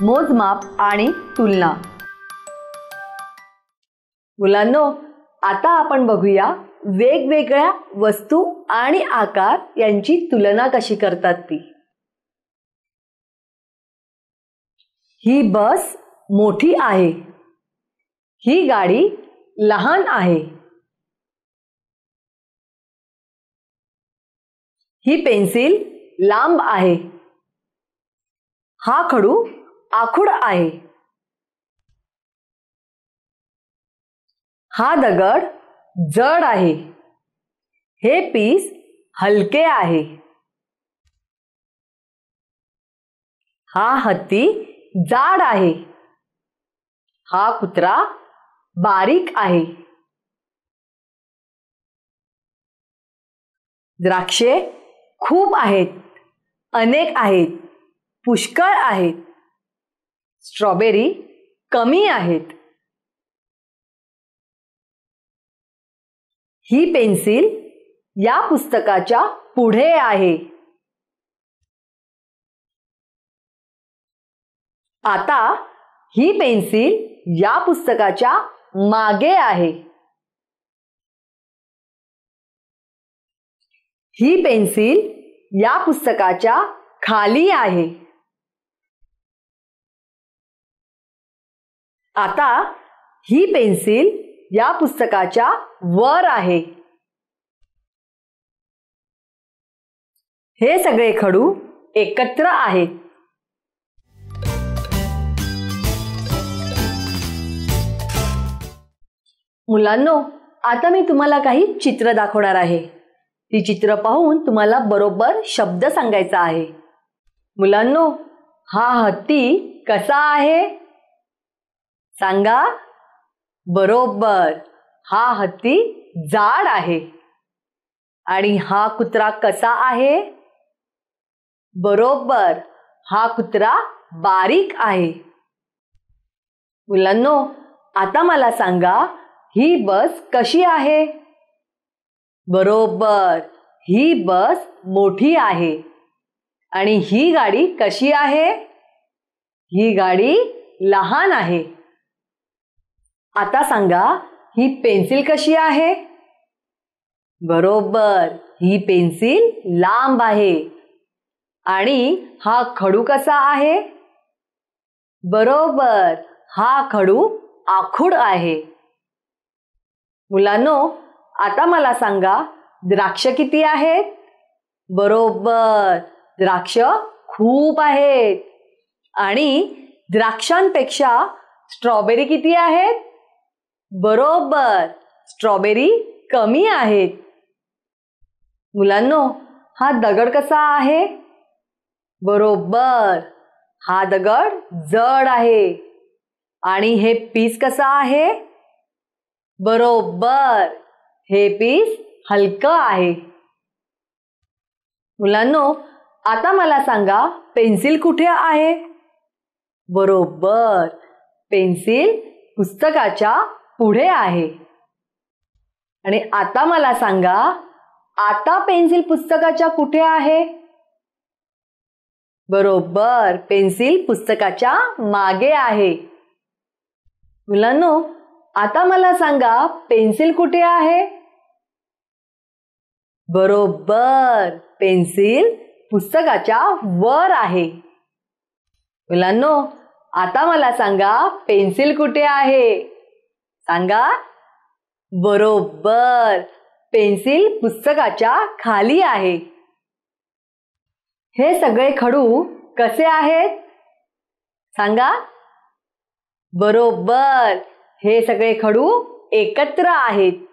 मोजमाप आणि तुलना मुलांनो आता आपण बघूया वेगवेगळ्या वस्तू आणि आकार यांची तुलना कशी करतात ती ही बस मोठी आहे ही गाडी लहान आहे ही पेन्सिल लांब आहे हा खडू आखूड आहे हा दगड जड आहे हे पीस हलके आहे हा हत्ती जाड आहे हा कुत्रा बारीक आहे द्राक्षे खूप आहेत अनेक आहेत पुष्कळ आहेत स्ट्रॉबेरी कमी आहेत ही पेन्सिल या पुस्तकाच्या पुढे आहे आता ही पेन्सिल या पुस्तकाच्या मागे आहे ही पेन्सिल या पुस्तकाच्या खाली आहे आता ही पेन्सिल या पुस्तकाच्या वर आहे हे सगळे खडू एकत्र आहेत मुलांनो आता मी तुम्हाला काही चित्र दाखवणार आहे ती चित्र पाहून तुम्हाला बरोबर शब्द सांगायचा आहे मुलांनो हा हत्ती कसा आहे सांगा बरोबर हा हत्ती जाड आहे आणि हा कुत्रा कसा आहे बरोबर हा कुत्रा बारीक आहे मुलांनो आता मला सांगा ही बस कशी आहे बरोबर ही बस मोठी आहे आणि ही गाडी कशी आहे ही गाडी लहान आहे आता सांगा ही पेन्सिल कशी आहे बरोबर ही पेन्सिल लांब आहे आणि हा खडू कसा आहे बरोबर हा खडू आखूड आहे मुलांनो आता मला सांगा द्राक्ष किती आहेत बरोबर द्राक्ष खूप आहेत आणि द्राक्षांपेक्षा स्ट्रॉबेरी किती आहेत बरोबर स्ट्रॉबेरी कमी आहेत मुलांनो हा दगड कसा आहे बरोबर हा दगड जड आहे आणि हे पीस कसं आहे बरोबर हे पीस हलक आहे मुलांनो आता मला सांगा पेन्सिल कुठे आहे बरोबर पेन्सिल पुस्तकाच्या पुढे आहे आणि आता मला सांगा आता पेन्सिल पुस्तकाच्या कुठे आहे बरोबर पेन्सिल पुस्तकाच्या मागे आहे मुलांनो आता मला सांगा पेन्सिल कुठे आहे बरोबर पेन्सिल पुस्तकाच्या वर आहे मुलांनो आता मला सांगा पेन्सिल कुठे आहे सांगा बरोबर पेन्सिल पुस्तकाच्या खाली आहे हे सगळे खडू कसे आहेत सांगा बरोबर हे सगळे खडू एकत्र आहेत